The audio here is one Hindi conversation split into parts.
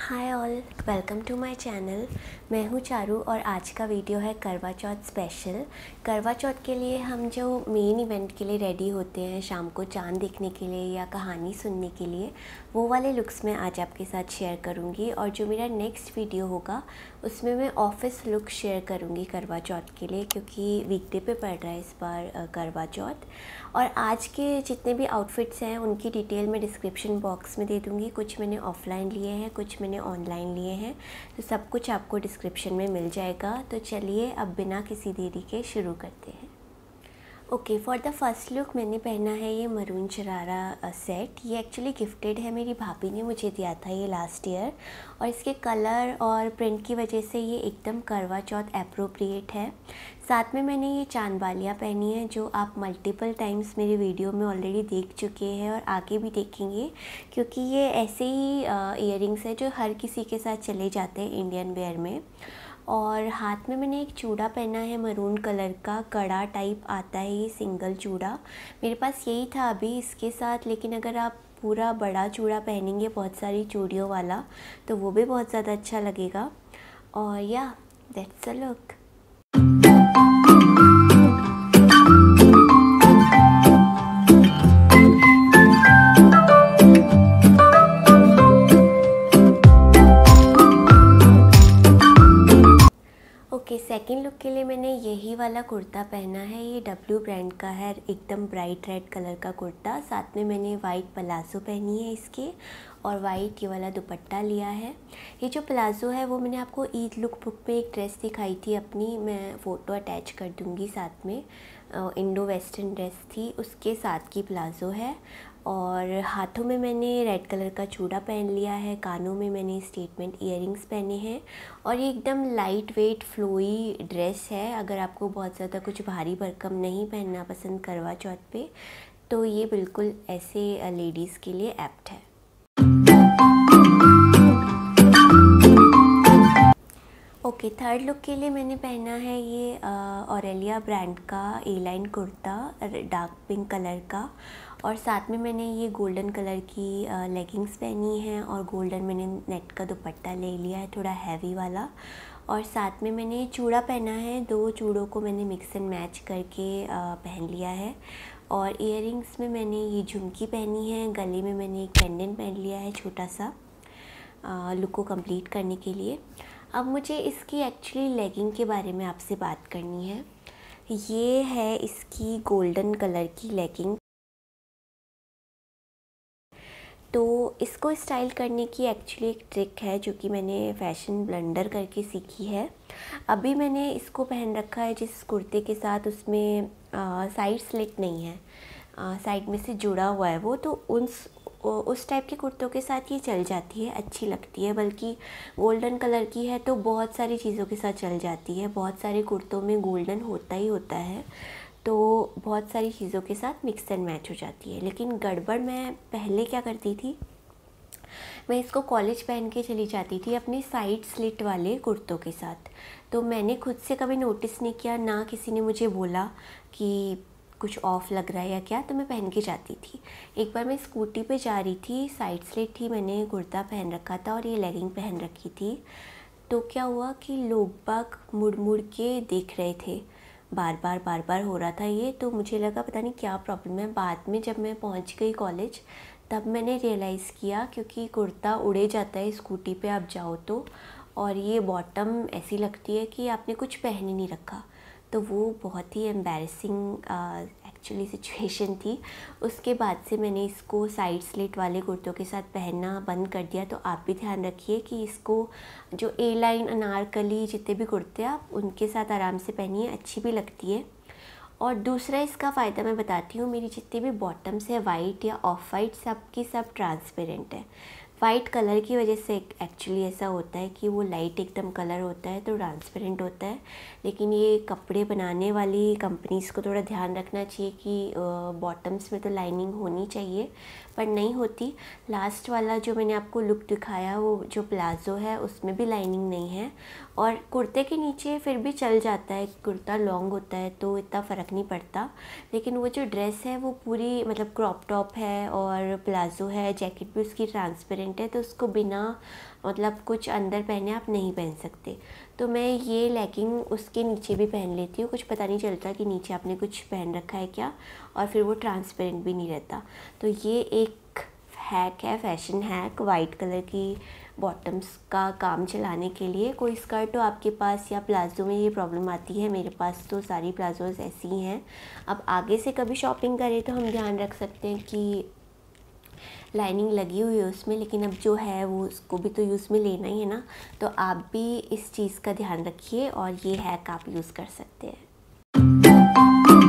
hi all welcome to my channel मैं हूँ चारू और आज का वीडियो है करवा चौथ स्पेशल करवा चौथ के लिए हम जो मेन इवेंट के लिए रेडी होते हैं शाम को चांद देखने के लिए या कहानी सुनने के लिए वो वाले लुक्स मैं आज आपके साथ शेयर करूँगी और जो मेरा नेक्स्ट वीडियो होगा उसमें मैं ऑफिस लुक शेयर करूँगी करवा चौथ के लिए क्योंकि वीकडे पर पड़ रहा है इस बार करवा चौथ और आज के जितने भी आउटफिट्स हैं उनकी डिटेल मैं डिस्क्रिप्शन बॉक्स में दे दूँगी कुछ मैंने ऑफलाइन लिए हैं कुछ मैंने मैंने ऑनलाइन लिए हैं तो सब कुछ आपको डिस्क्रिप्शन में मिल जाएगा तो चलिए अब बिना किसी देरी के शुरू करते हैं okay for the first look मैंने पहना है ये मरून शरारा सेट ये एक्चुअली गिफ्टेड है मेरी भाभी ने मुझे दिया था ये लास्ट ईयर और इसके कलर और प्रिंट की वजह से ये एकदम करवा चौथ अप्रोप्रिएट है साथ में मैंने ये चांदबालियाँ पहनी है जो आप मल्टीपल टाइम्स मेरे वीडियो में ऑलरेडी देख चुके हैं और आगे भी देखेंगे क्योंकि ये ऐसे ही ईयर uh, है जो हर किसी के साथ चले जाते हैं इंडियन वेयर में और हाथ में मैंने एक चूड़ा पहना है मरून कलर का कड़ा टाइप आता है ये सिंगल चूड़ा मेरे पास यही था अभी इसके साथ लेकिन अगर आप पूरा बड़ा चूड़ा पहनेंगे बहुत सारी चूड़ियों वाला तो वो भी बहुत ज़्यादा अच्छा लगेगा और yeah that's a look okay second look के लिए मैंने यही वाला कुर्ता पहना है ये डब्ल्यू ब्रांड का है एकदम ब्राइट रेड कलर का कुर्ता साथ में मैंने वाइट प्लाजो पहनी है इसके और वाइट ये वाला दुपट्टा लिया है ये जो प्लाज़ो है वो मैंने आपको ईद लुक बुक में एक ड्रेस दिखाई थी अपनी मैं फ़ोटो अटैच कर दूँगी साथ में इंडो वेस्टर्न ड्रेस थी उसके साथ की प्लाज़ो है और हाथों में मैंने रेड कलर का चूड़ा पहन लिया है कानों में मैंने स्टेटमेंट ईयरिंग्स पहने हैं और ये एकदम लाइट वेट फ्लोई ड्रेस है अगर आपको बहुत ज़्यादा कुछ भारी भरकम नहीं पहनना पसंद करवा चौथ पे तो ये बिल्कुल ऐसे लेडीज़ के लिए एप्ट है ओके थर्ड लुक के लिए मैंने पहना है ये औरलिया ब्रांड का A line kurta dark pink colour का और साथ में मैंने ये गोल्डन कलर की लेगिंग्स पहनी हैं और गोल्डन मैंने नेट का दुपट्टा ले लिया है थोड़ा हैवी वाला और साथ में मैंने चूड़ा पहना है दो चूड़ों को मैंने मिक्स एंड मैच करके पहन लिया है और इयर में मैंने ये झुमकी पहनी है गले में मैंने एक पेंडेंट पहन लिया है छोटा सा लुक को कंप्लीट करने के लिए अब मुझे इसकी एक्चुअली लेगिंग के बारे में आपसे बात करनी है ये है इसकी गोल्डन कलर की लेगिंग तो इसको स्टाइल करने की एक्चुअली एक ट्रिक है जो कि मैंने फैशन ब्लेंडर करके सीखी है अभी मैंने इसको पहन रखा है जिस कुर्ते के साथ उसमें साइड स्लिट नहीं है साइड में से जुड़ा हुआ है वो तो उस उस टाइप के कुर्तों के साथ ये चल जाती है अच्छी लगती है बल्कि गोल्डन कलर की है तो बहुत सारी चीज़ों के साथ चल जाती है बहुत सारे कुर्तों में गोल्डन होता ही होता है तो बहुत सारी चीज़ों के साथ मिक्स एंड मैच हो जाती है लेकिन गड़बड़ मैं पहले क्या करती थी मैं इसको कॉलेज पहन के चली जाती थी अपने साइड स्लिट वाले कुर्तों के साथ तो मैंने खुद से कभी नोटिस नहीं किया ना किसी ने मुझे बोला कि कुछ ऑफ लग रहा है या क्या तो मैं पहन के जाती थी एक बार मैं स्कूटी पे जा रही थी साइड स्लेट थी मैंने कुर्ता पहन रखा था और ये लेगिंग पहन रखी थी तो क्या हुआ कि लोग बाग मुड़ मुड़ के देख रहे थे बार बार बार बार हो रहा था ये तो मुझे लगा पता नहीं क्या प्रॉब्लम है बाद में जब मैं पहुंच गई कॉलेज तब मैंने रियलाइज़ किया क्योंकि कुर्ता उड़े जाता है स्कूटी पे आप जाओ तो और ये बॉटम ऐसी लगती है कि आपने कुछ पहन ही नहीं रखा तो वो बहुत ही एम्बेरसिंग एक्चुअली सिचुएशन थी उसके बाद से मैंने इसको साइड स्लिट वाले कुर्तों के साथ पहनना बंद कर दिया तो आप भी ध्यान रखिए कि इसको जो ए लाइन अनारकली जितने भी कुर्ते आप उनके साथ आराम से पहनिए अच्छी भी लगती है और दूसरा इसका फ़ायदा मैं बताती हूँ मेरी जितनी भी बॉटम्स है वाइट या ऑफ वाइट सब की सब ट्रांसपेरेंट है वाइट कलर की वजह से एक्चुअली ऐसा होता है कि वो लाइट एकदम कलर होता है तो ट्रांसपेरेंट होता है लेकिन ये कपड़े बनाने वाली कंपनीज़ को थोड़ा ध्यान रखना चाहिए कि बॉटम्स में तो लाइनिंग होनी चाहिए पर नहीं होती लास्ट वाला जो मैंने आपको लुक दिखाया वो जो प्लाज़ो है उसमें भी लाइनिंग नहीं है और कुर्ते के नीचे फिर भी चल जाता है कुर्ता लॉन्ग होता है तो इतना फ़र्क नहीं पड़ता लेकिन वो जो ड्रेस है वो पूरी मतलब क्रॉप टॉप है और प्लाज़ो है जैकेट भी उसकी ट्रांसपेरेंट पैंट है तो उसको बिना मतलब कुछ अंदर पहने आप नहीं पहन सकते तो मैं ये लेगिंग उसके नीचे भी पहन लेती हूँ कुछ पता नहीं चलता कि नीचे आपने कुछ पहन रखा है क्या और फिर वो ट्रांसपेरेंट भी नहीं रहता तो ये एक हैक है फैशन हैक वाइट कलर की बॉटम्स का काम चलाने के लिए कोई स्कर्ट हो आपके पास या प्लाज़ो में ये प्रॉब्लम आती है मेरे पास तो सारी प्लाज़ोज़ ऐसी हैं अब आगे से कभी शॉपिंग करें तो हम ध्यान रख सकते हैं कि लाइनिंग लगी हुई है उसमें लेकिन अब जो है वो उसको भी तो यूज़ में लेना ही है ना तो आप भी इस चीज़ का ध्यान रखिए और ये हैक आप यूज़ कर सकते हैं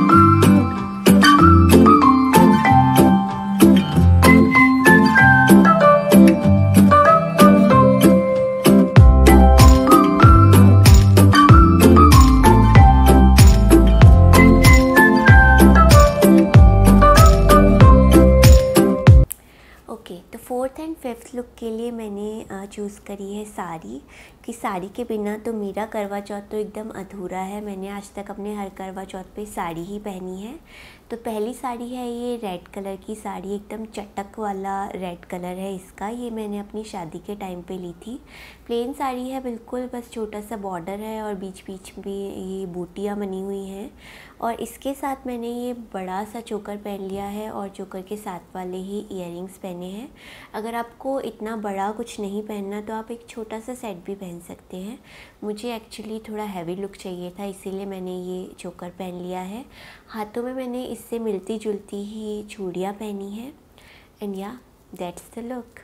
फोर्थ एंड फिफ्थ लुक के लिए मैंने चूज़ करी है साड़ी कि साड़ी के बिना तो मेरा करवा चौथ तो एकदम अधूरा है मैंने आज तक अपने हर करवा चौथ पे साड़ी ही पहनी है तो पहली साड़ी है ये रेड कलर की साड़ी एकदम चटक वाला रेड कलर है इसका ये मैंने अपनी शादी के टाइम पे ली थी प्लेन साड़ी है बिल्कुल बस छोटा सा बॉर्डर है और बीच बीच में ये बूटियाँ बनी हुई हैं और इसके साथ मैंने ये बड़ा सा चोकर पहन लिया है और चोकर के साथ वाले ही इयर पहने हैं अगर आपको इतना बड़ा कुछ नहीं पहनना तो आप एक छोटा सा सेट भी पहन सकते हैं मुझे एक्चुअली थोड़ा हैवी लुक चाहिए था इसीलिए मैंने ये चोकर पहन लिया है हाथों में मैंने इस इससे मिलती जुलती ही चूड़ियाँ पहनी है and yeah that's the look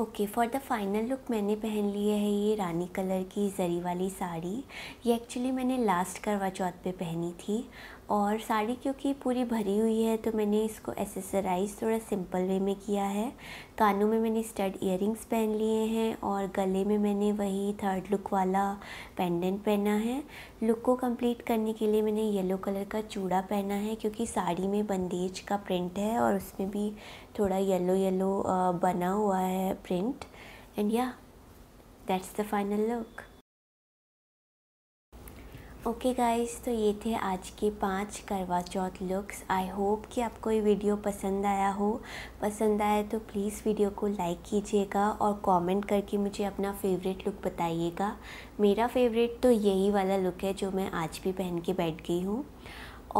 okay for the final look मैंने पहन लिया है ये रानी कलर की जरी वाली साड़ी ये एक्चुअली मैंने लास्ट करवा चौथ पे पहनी थी और साड़ी क्योंकि पूरी भरी हुई है तो मैंने इसको एसेसराइज थोड़ा सिंपल वे में किया है कानों में मैंने स्टड ईयरिंग्स पहन लिए हैं और गले में मैंने वही थर्ड लुक वाला पेंडेंट पहना है लुक को कंप्लीट करने के लिए मैंने येलो कलर का चूड़ा पहना है क्योंकि साड़ी में बंदेज का प्रिंट है और उसमें भी थोड़ा येलो येलो बना हुआ है print and yeah that's the final look okay okay guys तो ये थे आज के पांच करवा चौथ लुक्स आई होप कि आपको ये वीडियो पसंद आया हो पसंद आया तो प्लीज़ वीडियो को लाइक कीजिएगा और कमेंट करके मुझे अपना फेवरेट लुक बताइएगा मेरा फेवरेट तो यही वाला लुक है जो मैं आज भी पहन के बैठ गई हूँ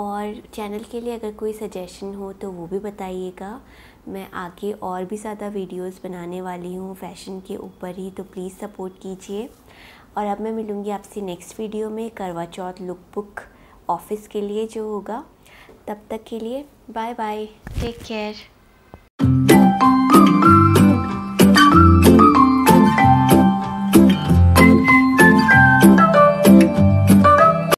और चैनल के लिए अगर कोई सजेशन हो तो वो भी बताइएगा मैं आगे और भी ज़्यादा वीडियोस बनाने वाली हूँ फैशन के ऊपर ही तो प्लीज़ सपोर्ट कीजिए और अब मैं मिलूँगी आपसे नेक्स्ट वीडियो में करवा चौथ लुक बुक ऑफिस के लिए जो होगा तब तक के लिए बाय बाय टेक केयर